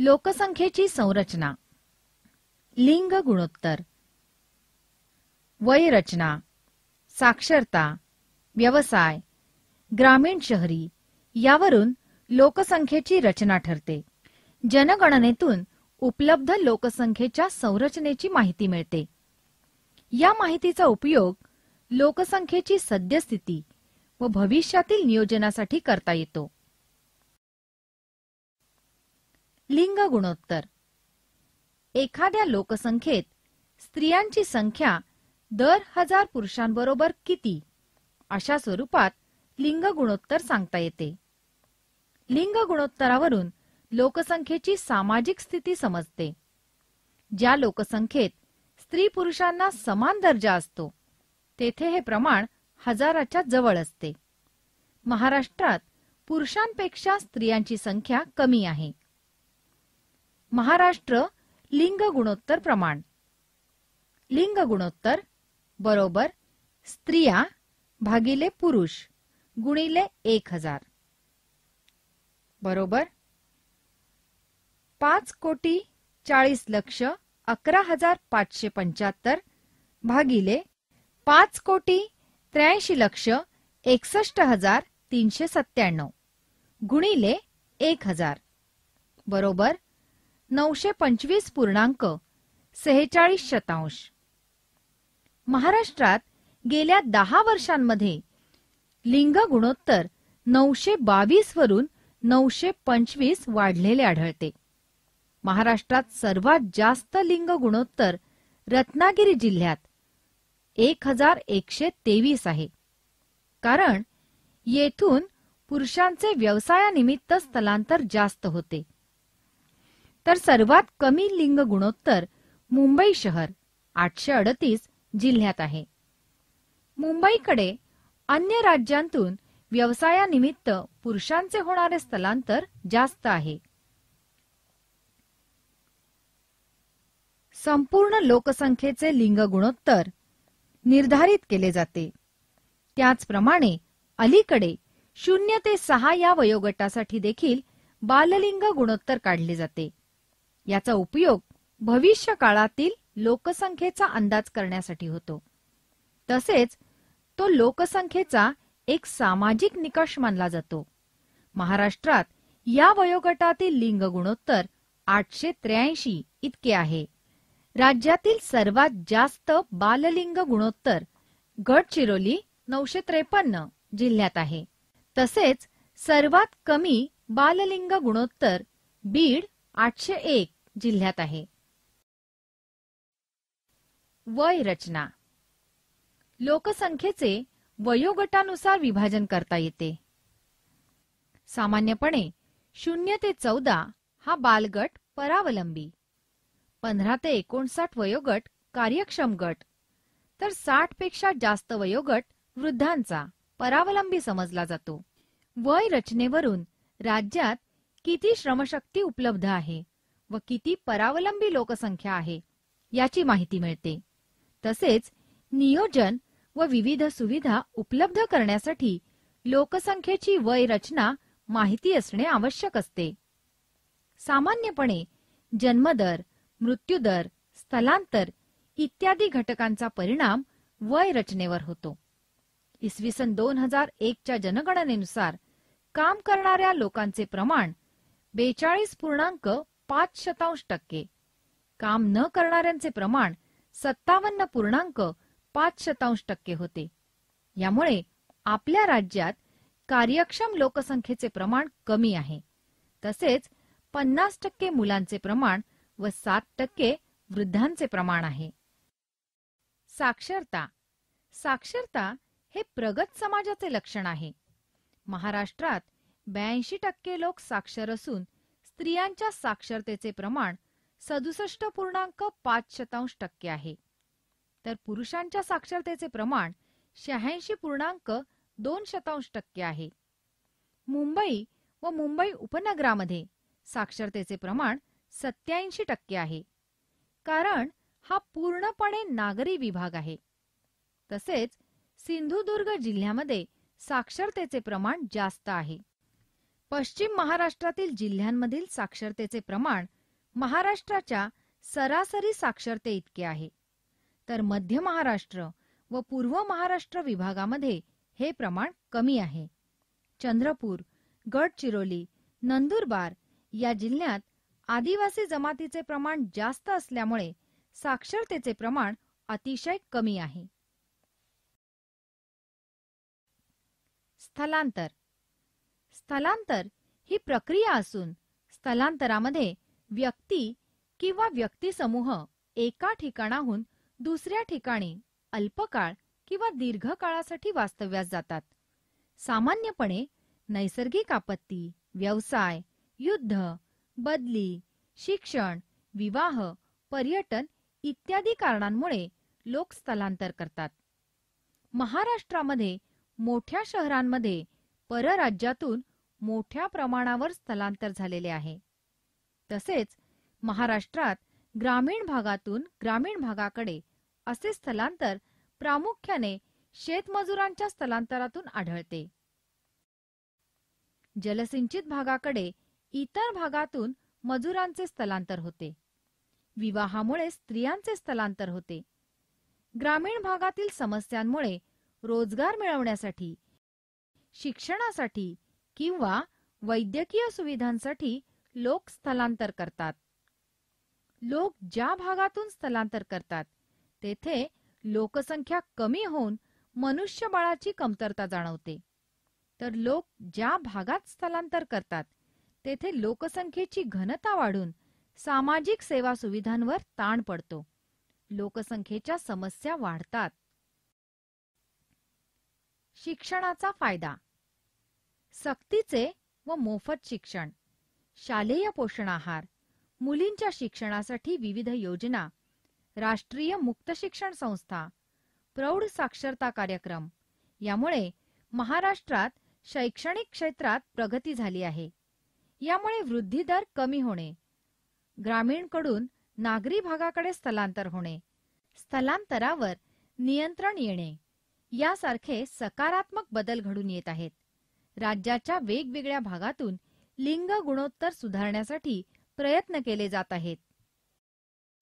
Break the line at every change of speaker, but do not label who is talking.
लोकसंख्येची संरचना लिंग गुणोत्तर वय साक्षरता व्यवसाय ग्रामीण शहरी यावरून लोकसंख्येची रचना ठरते जनगणनेतून उपलब्ध लोकसंख्येच्या संरचनेची माहिती मिळते या माहितीचा उपयोग लोकसंख्येची सद्यस्थिती व भविष्यातील नियोजनासाठी करता येतो लिंग गुणोत्तर एखाद्या लोकसंख्येत स्त्रियांची संख्या दर हजार पुरुषांबरोबर किती अशा स्वरूपात लिंग गुणोत्तर सांगता येते लिंग गुणोत्तरावरून लोकसंख्येची सामाजिक स्थिती समजते ज्या लोकसंख्येत स्त्री पुरुषांना समान दर्जा असतो तेथे हे प्रमाण हजाराच्या जवळ असते महाराष्ट्रात पुरुषांपेक्षा स्त्रियांची संख्या कमी आहे महाराष्ट्र लिंग गुणोत्तर प्रमाण लिंग गुणोत्तर बरोबर स्त्रिया भागिले पुरुष गुणिले एक हजार बरोबर पाच कोटी चाळीस लक्ष अकरा हजार पाचशे पंच्याहत्तर भागिले पाच कोटी त्र्याऐंशी लक्ष एकसष्ट हजार तीनशे सत्त्याण्णव गुणिले एक हजार बरोबर नऊशे पंचवीस पूर्णांक सेहेचाळीस शतांश महाराष्ट्रात गेल्या दहा वर्षांमध्ये लिंग गुणोत्तर नऊशे बावीस वरून नऊशे पंचवीस वाढलेले आढळते महाराष्ट्रात सर्वात जास्त लिंग गुणोत्तर रत्नागिरी जिल्ह्यात एक हजार एकशे तेवीस आहे कारण येथून पुरुषांचे व्यवसायानिमित्त स्थलांतर जास्त होते तर सर्वात कमी लिंग गुणोत्तर मुंबई शहर आठशे अडतीस जिल्ह्यात आहे मुंबईकडे अन्य राज्यांतून व्यवसायानिमित्त पुरुषांचे होणारे स्थलांतर जास्त आहे संपूर्ण लोकसंख्येचे लिंग गुणोत्तर निर्धारित केले जाते त्याचप्रमाणे अलीकडे शून्य ते सहा या वयोगटासाठी देखील बाललिंग गुणोत्तर काढले जाते याचा उपयोग भविष्य काळातील लोकसंख्येचा अंदाज करण्यासाठी होतो तसेच तो लोकसंख्येचा एक सामाजिक निकष मानला जातो महाराष्ट्रात या वयोगटातील लिंग गुणोत्तर आठशे त्र्याऐंशी इतके आहे राज्यातील सर्वात जास्त बाललिंग गुणोत्तर गडचिरोली नऊशे त्रेपन्न जिल्ह्यात आहे तसेच सर्वात कमी बाललिंग गुणोत्तर बीड आठशे एक जिल्ह्यात आहे वय रचना लोकसंख्येचे वयोगटानुसार विभाजन करता येते सामान्यपणे शून्य ते चौदा हा बालगट परावलंबी पंधरा ते एकोणसाठ वयोगट कार्यक्षम गट तर साठ पेक्षा जास्त वयोगट वृद्धांचा परावलंबी समजला जातो वय रचनेवरून राज्यात किती श्रमशक्ती उपलब्ध आहे व किती परावलंबी लोकसंख्या आहे याची माहिती मिळते तसेच नियोजन व विविध सुविधा उपलब्ध करण्यासाठी लोकसंख्येची वय रचना माहिती असणे आवश्यक असते सामान्यपणे जन्मदर मृत्यूदर स्थलांतर इत्यादी घटकांचा परिणाम वय रचनेवर होतो इसवी सन दोन हजार एकच्या जनगणनेनुसार काम करणाऱ्या लोकांचे प्रमाण बेचाळीस पूर्णांक पाच शतांश टक्के काम न करणाऱ्यांचे प्रमाण सत्तावन्न पूर्णांक पाच शतांश टक्के होते यामुळे आपल्या राज्यात कार्यक्षम लोकसंख्येचे प्रमाण कमी आहे तसेच पन्नास टक्के मुलांचे प्रमाण व सात टक्के वृद्धांचे प्रमाण आहे साक्षरता साक्षरता हे प्रगत समाजाचे लक्षण आहे महाराष्ट्रात ब्याऐंशी टक्के लोक साक्षर असून स्त्रियांच्या साक्षरतेचे प्रमाण सदुसष्ट पूर्णांक पाच शतांश टक्के आहे तर पुरुषांच्या साक्षरतेचे प्रमाण शहाऐंशी पूर्णांक दोन शतांश टक्के आहे मुंबई व मुंबई उपनगरामध्ये साक्षरतेचे प्रमाण सत्याऐंशी टक्के आहे कारण हा पूर्णपणे नागरी विभाग आहे तसेच सिंधुदुर्ग जिल्ह्यामध्ये साक्षरतेचे प्रमाण जास्त आहे पश्चिम महाराष्ट्रातील जिल्ह्यांमधील साक्षरतेचे प्रमाण महाराष्ट्राच्या सरासरी साक्षरते इतके आहे तर मध्य महाराष्ट्र व पूर्व महाराष्ट्र विभागामध्ये हे प्रमाण कमी आहे चंद्रपूर गडचिरोली नंदुरबार या जिल्ह्यात आदिवासी जमातीचे प्रमाण जास्त असल्यामुळे साक्षरतेचे प्रमाण अतिशय कमी आहे स्थलांतर स्थलांतर ही प्रक्रिया असून स्थलांतरामध्ये व्यक्ती किंवा व्यक्तिसमूह एका ठिकाणाहून दुसऱ्या ठिकाणी अल्पकाळ किंवा दीर्घकाळासाठी वास्तव्यास जातात सामान्यपणे नैसर्गिक आपत्ती व्यवसाय युद्ध बदली शिक्षण विवाह पर्यटन इत्यादी कारणांमुळे लोक स्थलांतर करतात महाराष्ट्रामध्ये मोठ्या शहरांमध्ये परराज्यातून मोठ्या प्रमाणावर स्थलांतर झालेले आहे तसेच महाराष्ट्रात ग्रामीण भागातून ग्रामीण भागाकडे असे स्थलांतर प्रामुख्याने शेतमजुरांच्या स्थलांतरातून आढळते जलसिंचित भागाकडे इतर भागातून मजुरांचे स्थलांतर होते विवाहामुळे स्त्रियांचे स्थलांतर होते ग्रामीण भागातील समस्यांमुळे रोजगार मिळवण्यासाठी शिक्षणासाठी किंवा वैद्यकीय सुविधांसाठी लोक स्थलांतर करतात लोक ज्या भागातून स्थलांतर करतात तेथे लोकसंख्या कमी होऊन मनुष्यबळाची कमतरता जाणवते तर लोक ज्या भागात स्थलांतर करतात तेथे लोकसंख्येची घनता वाढून सामाजिक सेवा सुविधांवर ताण पडतो लोकसंख्येच्या समस्या वाढतात शिक्षणाचा फायदा सक्तीचे व मोफत शिक्षण शालेय पोषण आहार मुलींच्या शिक्षणासाठी विविध योजना राष्ट्रीय मुक्त शिक्षण संस्था प्रौढ साक्षरता कार्यक्रम यामुळे महाराष्ट्रात शैक्षणिक क्षेत्रात प्रगती झाली आहे यामुळे वृद्धी दर कमी होणे ग्रामीणकडून नागरी भागाकडे स्थलांतर होणे स्थलांतरावर नियंत्रण येणे यासारखे सकारात्मक बदल घडून येत आहेत राज्याच्या वेगवेगळ्या भागातून लिंग गुणोत्तर सुधारण्यासाठी प्रयत्न केले जात आहेत